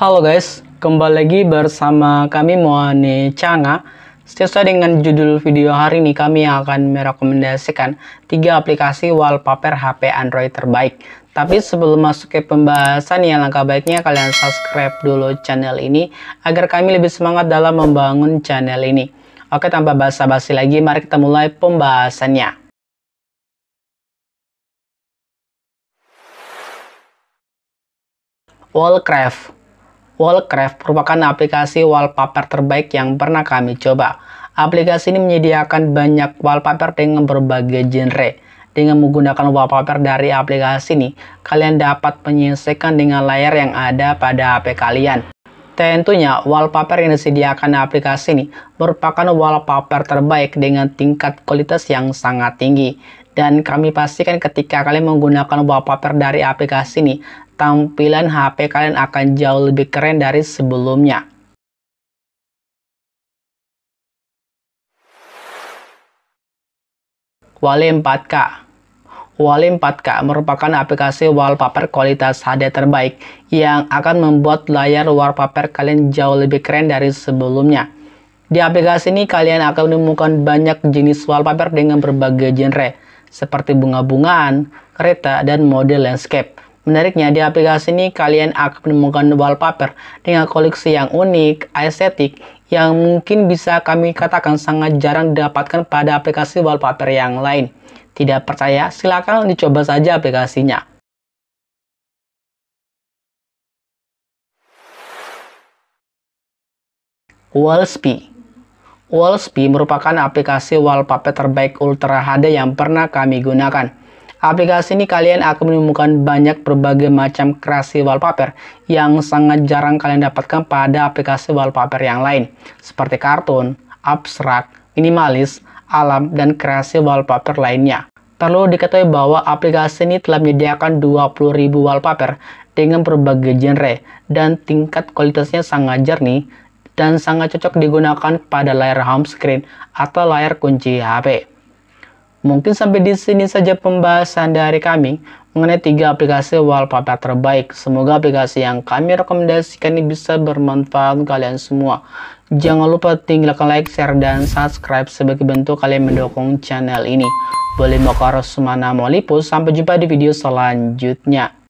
Halo guys, kembali lagi bersama kami Moane Changa. Sesuai dengan judul video hari ini, kami akan merekomendasikan 3 aplikasi wallpaper HP Android terbaik. Tapi sebelum masuk ke pembahasan yang langkah baiknya kalian subscribe dulu channel ini agar kami lebih semangat dalam membangun channel ini. Oke, tanpa basa-basi lagi, mari kita mulai pembahasannya. Wallcraft Wallcraft merupakan aplikasi wallpaper terbaik yang pernah kami coba. Aplikasi ini menyediakan banyak wallpaper dengan berbagai genre. Dengan menggunakan wallpaper dari aplikasi ini, kalian dapat menyelesaikan dengan layar yang ada pada HP kalian. Tentunya, wallpaper yang disediakan aplikasi ini merupakan wallpaper terbaik dengan tingkat kualitas yang sangat tinggi. Dan kami pastikan ketika kalian menggunakan wallpaper dari aplikasi ini, tampilan HP kalian akan jauh lebih keren dari sebelumnya. Wally 4K Wally 4K merupakan aplikasi wallpaper kualitas HD terbaik yang akan membuat layar wallpaper kalian jauh lebih keren dari sebelumnya. Di aplikasi ini kalian akan menemukan banyak jenis wallpaper dengan berbagai genre seperti bunga-bungaan, kereta, dan model landscape. Menariknya, di aplikasi ini kalian akan menemukan wallpaper dengan koleksi yang unik, estetik, yang mungkin bisa kami katakan sangat jarang didapatkan pada aplikasi wallpaper yang lain. Tidak percaya? Silakan dicoba saja aplikasinya. Wallspy Wallspy merupakan aplikasi wallpaper terbaik Ultra HD yang pernah kami gunakan. Aplikasi ini kalian akan menemukan banyak berbagai macam kreasi wallpaper yang sangat jarang kalian dapatkan pada aplikasi wallpaper yang lain, seperti kartun, abstrak, minimalis, alam, dan kreasi wallpaper lainnya. Perlu diketahui bahwa aplikasi ini telah menyediakan 20.000 wallpaper dengan berbagai genre dan tingkat kualitasnya sangat jernih dan sangat cocok digunakan pada layar home screen atau layar kunci HP. Mungkin sampai di sini saja pembahasan dari kami mengenai tiga aplikasi wallpaper terbaik. Semoga aplikasi yang kami rekomendasikan ini bisa bermanfaat untuk kalian semua. Jangan lupa tinggalkan like, share, dan subscribe sebagai bentuk kalian mendukung channel ini. Boleh Mokoro Sumana Molipus, sampai jumpa di video selanjutnya.